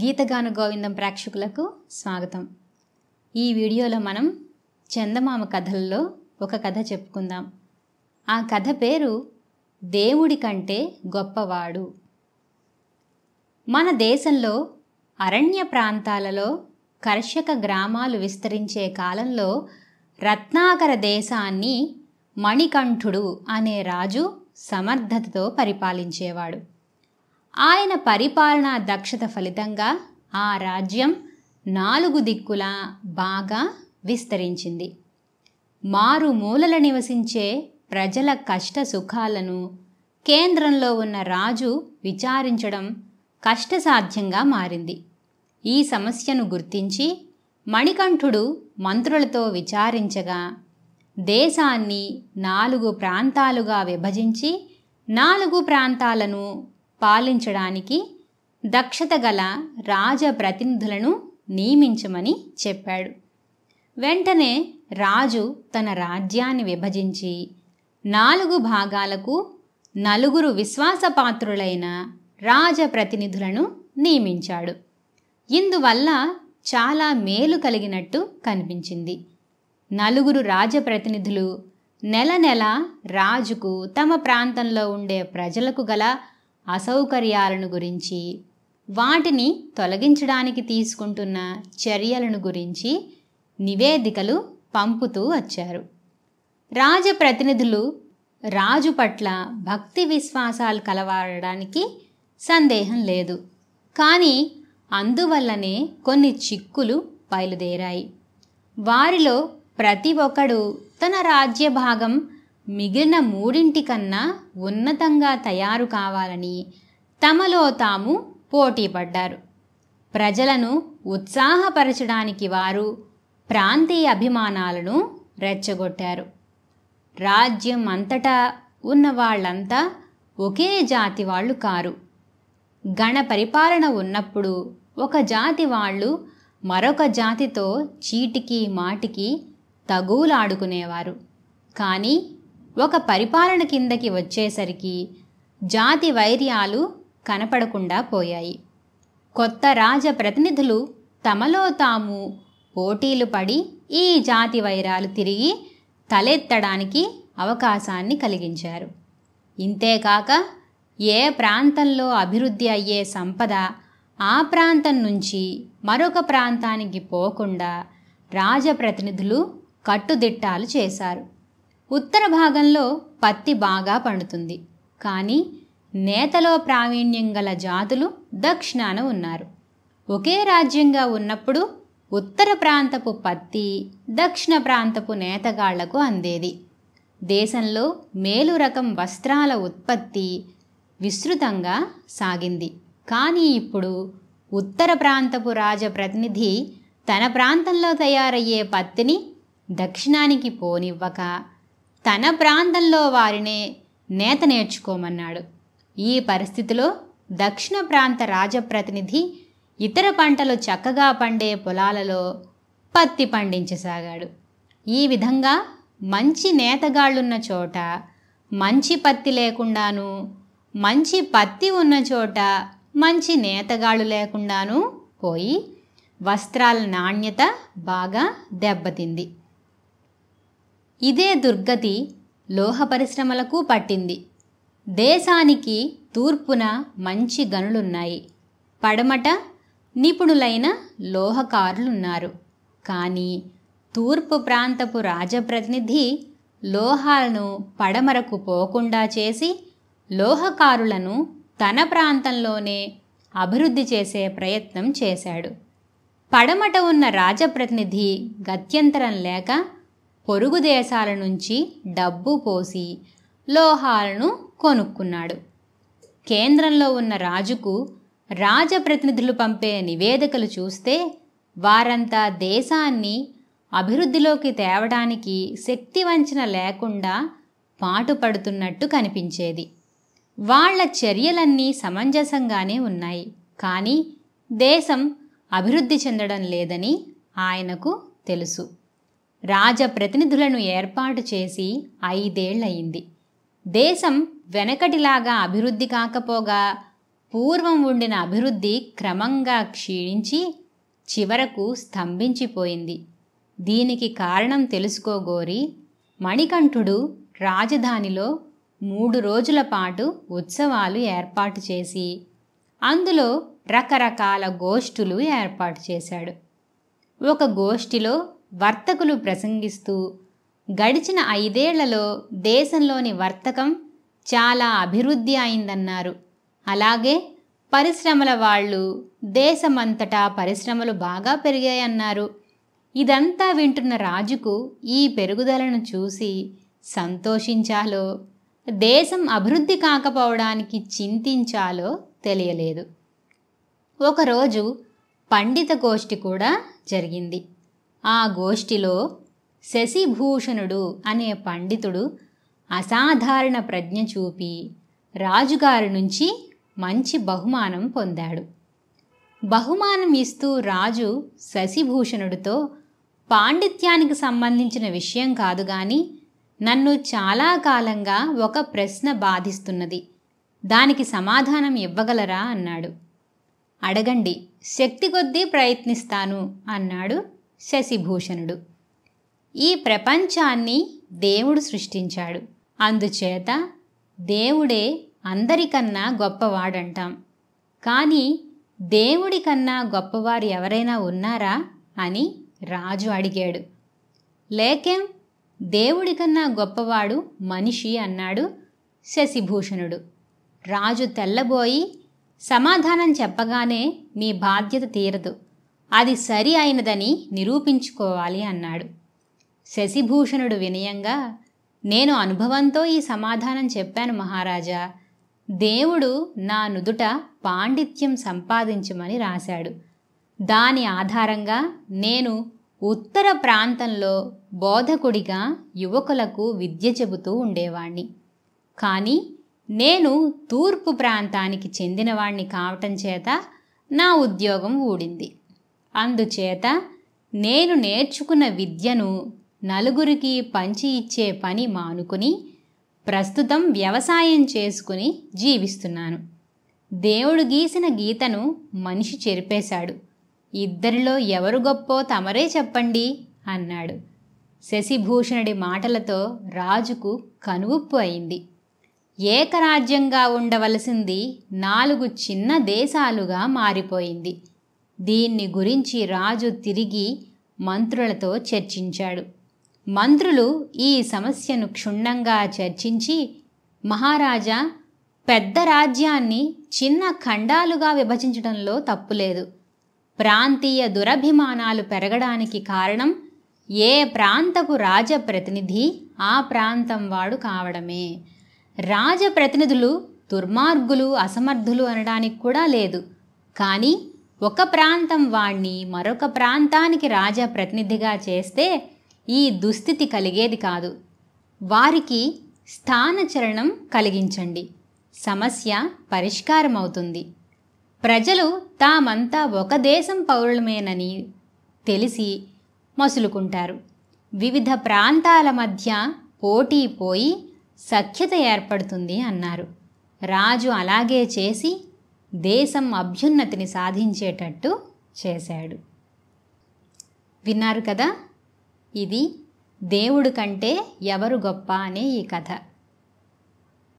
గీతగాన గోవిందం ప్రేక్షకులకు స్వాగతం ఈ వీడియోలో మనం చందమామ కథల్లో ఒక కథ చెప్పుకుందాం ఆ కథ పేరు దేవుడి కంటే గొప్పవాడు మన దేశంలో అరణ్య ప్రాంతాలలో కర్షక గ్రామాలు విస్తరించే కాలంలో రత్నాకర దేశాన్ని మణికంఠుడు అనే రాజు సమర్థతతో పరిపాలించేవాడు ఆయన పరిపాలనా దక్షత ఫలితంగా ఆ రాజ్యం నాలుగు దిక్కులా బాగా విస్తరించింది మారుమూలల నివసించే ప్రజల కష్ట సుఖాలను కేంద్రంలో ఉన్న రాజు విచారించడం కష్టసాధ్యంగా మారింది ఈ సమస్యను గుర్తించి మణికంఠుడు మంత్రులతో విచారించగా దేశాన్ని నాలుగు ప్రాంతాలుగా విభజించి నాలుగు ప్రాంతాలను పాలించడానికి దక్షత గల రాజప్రతినిధులను నియమించమని చెప్పాడు వెంటనే రాజు తన రాజ్యాన్ని విభజించి నాలుగు భాగాలకు నలుగురు విశ్వాసపాత్రులైన రాజప్రతినిధులను నియమించాడు ఇందువల్ల చాలా మేలు కలిగినట్టు కనిపించింది నలుగురు రాజప్రతినిధులు నెల నెల రాజుకు తమ ప్రాంతంలో ఉండే ప్రజలకు గల అసౌకర్యాలను గురించి వాటిని తొలగించడానికి తీసుకుంటున్న చర్యలను గురించి నివేదికలు పంపుతూ వచ్చారు రాజప్రతినిధులు రాజు పట్ల భక్తి విశ్వాసాలు కలవాడడానికి సందేహం లేదు కానీ అందువల్లనే కొన్ని చిక్కులు బయలుదేరాయి వారిలో ప్రతి ఒక్కడు తన రాజ్య భాగం మిగిలిన మూడింటికన్నా ఉన్నతంగా తయారు కావాలని తమలో తాము పోటీపడ్డారు ప్రజలను ఉత్సాహపరచడానికి వారు ప్రాంతీయ అభిమానాలను రెచ్చగొట్టారు రాజ్యం అంతటా ఉన్న వాళ్ళంతా ఒకే జాతి వాళ్ళు కారు గణ పరిపాలన ఉన్నప్పుడు ఒక జాతి వాళ్ళు మరొక జాతితో చీటికి మాటికి తగువులాడుకునేవారు కానీ ఒక పరిపాలన కిందకి వచ్చేసరికి జాతి వైర్యాలు కనపడకుండా పోయాయి కొత్త రాజ ప్రతినిధులు తమలో తాము పోటీలు పడి ఈ జాతి వైరాలు తిరిగి తలెత్తడానికి అవకాశాన్ని కలిగించారు ఇంతేకాక ఏ ప్రాంతంలో అభివృద్ధి అయ్యే సంపద ఆ ప్రాంతం నుంచి మరొక ప్రాంతానికి పోకుండా రాజప్రతినిధులు కట్టుదిట్టాలు చేశారు ఉత్తర భాగంలో పత్తి బాగా పండుతుంది కానీ నేతలో ప్రావీణ్యం గల జాతులు దక్షిణాన ఉన్నారు ఒకే రాజ్యంగా ఉన్నప్పుడు ఉత్తర ప్రాంతపు పత్తి దక్షిణ ప్రాంతపు నేతగాళ్లకు అందేది దేశంలో మేలు రకం వస్త్రాల ఉత్పత్తి విస్తృతంగా సాగింది కానీ ఇప్పుడు ఉత్తర ప్రాంతపు రాజప్రతినిధి తన ప్రాంతంలో తయారయ్యే పత్తిని దక్షిణానికి పోనివ్వక తన ప్రాంతంలో వారినే నేత నేర్చుకోమన్నాడు ఈ పరిస్థితిలో దక్షిణ ప్రాంత రాజప్రతినిధి ఇతర పంటలు చక్కగా పండే పొలాలలో పత్తి పండించసాగాడు ఈ విధంగా మంచి నేతగాళ్ళున్న చోట మంచి పత్తి లేకుండాను మంచి పత్తి ఉన్న చోట మంచి నేతగాళ్ళు లేకుండాను పోయి వస్త్రాల నాణ్యత బాగా దెబ్బతింది ఇదే దుర్గతి లోహ పరిశ్రమలకు పట్టింది దేశానికి తూర్పున మంచి గనులున్నాయి పడమట నిపుణులైన లోహకారులున్నారు కానీ తూర్పు ప్రాంతపు రాజప్రతినిధి లోహాలను పడమరకు పోకుండా చేసి లోహకారులను తన ప్రాంతంలోనే అభివృద్ధి చేసే ప్రయత్నం చేశాడు పడమట ఉన్న రాజప్రతినిధి గత్యంతరం లేక పొరుగు దేశాల నుంచి డబ్బు పోసి లోహాలను కొనుక్కున్నాడు కేంద్రంలో ఉన్న రాజుకు రాజప్రతినిధులు పంపే నివేదికలు చూస్తే వారంతా దేశాన్ని అభివృద్ధిలోకి తేవడానికి శక్తివంచన లేకుండా పాటుపడుతున్నట్టు కనిపించేది వాళ్ల చర్యలన్నీ సమంజసంగానే ఉన్నాయి కానీ దేశం అభివృద్ధి చెందడం లేదని ఆయనకు తెలుసు రాజప్రతినిధులను ఏర్పాటు చేసి ఐదేళ్లయింది దేశం వెనకటిలాగా అభివృద్ధి కాకపోగా పూర్వం ఉండిన అభివృద్ధి క్రమంగా క్షీణించి చివరకు స్తంభించిపోయింది దీనికి కారణం తెలుసుకోగోరి మణికంఠుడు రాజధానిలో మూడు రోజుల పాటు ఉత్సవాలు ఏర్పాటు చేసి అందులో రకరకాల గోష్ఠులు ఏర్పాటు చేశాడు ఒక గోష్ఠిలో వర్తకులు ప్రసంగిస్తూ గడిచిన ఐదేళ్లలో దేశంలోని వర్తకం చాలా అభివృద్ధి అయిందన్నారు అలాగే పరిశ్రమల వాళ్ళు దేశమంతటా పరిశ్రమలు బాగా పెరిగాయన్నారు ఇదంతా వింటున్న రాజుకు ఈ పెరుగుదలను చూసి సంతోషించాలో దేశం అభివృద్ధి కాకపోవడానికి చింతించాలో తెలియలేదు ఒకరోజు పండిత గోష్ఠి కూడా జరిగింది ఆ గోష్ఠిలో శశిభూషణుడు అనే పండితుడు అసాధారణ ప్రజ్ఞ చూపి రాజుగారి నుంచి మంచి బహుమానం పొందాడు బహుమానం ఇస్తూ రాజు శశిభూషణుడితో పాండిత్యానికి సంబంధించిన విషయం కాదు కానీ నన్ను చాలా కాలంగా ఒక ప్రశ్న బాధిస్తున్నది దానికి సమాధానం ఇవ్వగలరా అన్నాడు అడగండి శక్తి కొద్దీ ప్రయత్నిస్తాను అన్నాడు శశిభూషణుడు ఈ ప్రపంచాన్ని దేవుడు సృష్టించాడు అందుచేత దేవుడే అందరికన్నా గొప్పవాడంటాం కానీ దేవుడి కన్నా గొప్పవారు ఎవరైనా ఉన్నారా అని రాజు అడిగాడు లేకేం దేవుడి కన్నా గొప్పవాడు మనిషి అన్నాడు శశిభూషణుడు రాజు తెల్లబోయి సమాధానం చెప్పగానే నీ బాధ్యత తీరదు అది సరి అయినదని నిరూపించుకోవాలి అన్నాడు శశిభూషణుడు వినయంగా నేను అనుభవంతో ఈ సమాధానం చెప్పాను మహారాజా దేవుడు నా నుదుట పాండిత్యం సంపాదించమని రాశాడు దాని ఆధారంగా నేను ఉత్తర ప్రాంతంలో బోధకుడిగా యువకులకు విద్య చెబుతూ ఉండేవాణ్ణి కానీ నేను తూర్పు ప్రాంతానికి చెందినవాణ్ణి కావటం చేత నా ఉద్యోగం ఊడింది అందుచేత నేను నేర్చుకున్న విద్యను నలుగురికి పంచి ఇచ్చే పని మానుకుని ప్రస్తుతం వ్యవసాయం చేసుకుని జీవిస్తున్నాను దేవుడు గీసిన గీతను మనిషి చెరిపేశాడు ఇద్దరిలో ఎవరు గొప్పో తమరే చెప్పండి అన్నాడు శశిభూషణుడి మాటలతో రాజుకు కనువుప్పు అయింది ఏకరాజ్యంగా ఉండవలసింది నాలుగు చిన్న దేశాలుగా మారిపోయింది దీన్ని గురించి రాజు తిరిగి మంత్రులతో చర్చించాడు మంత్రులు ఈ సమస్యను క్షుణ్ణంగా చర్చించి మహారాజా పెద్ద రాజ్యాన్ని చిన్న ఖండాలుగా విభజించడంలో తప్పులేదు ప్రాంతీయ దురభిమానాలు పెరగడానికి కారణం ఏ ప్రాంతపు రాజప్రతినిధి ఆ ప్రాంతం వాడు కావడమే రాజప్రతినిధులు దుర్మార్గులు అసమర్థులు అనడానికి కూడా లేదు కానీ ఒక ప్రాంతం వాణ్ణి మరొక ప్రాంతానికి రాజా ప్రతినిధిగా చేస్తే ఈ దుస్థితి కలిగేది కాదు వారికి స్థానచరణం కలిగించండి సమస్య పరిష్కారం అవుతుంది ప్రజలు తామంతా ఒక దేశం పౌరులమేనని తెలిసి మసులుకుంటారు వివిధ ప్రాంతాల మధ్య పోటీ పోయి సఖ్యత ఏర్పడుతుంది అన్నారు రాజు అలాగే చేసి దేశం అభ్యున్నతిని సాధించేటట్టు చేశాడు విన్నారు కదా ఇది దేవుడు కంటే ఎవరు గొప్ప అనే ఈ కథ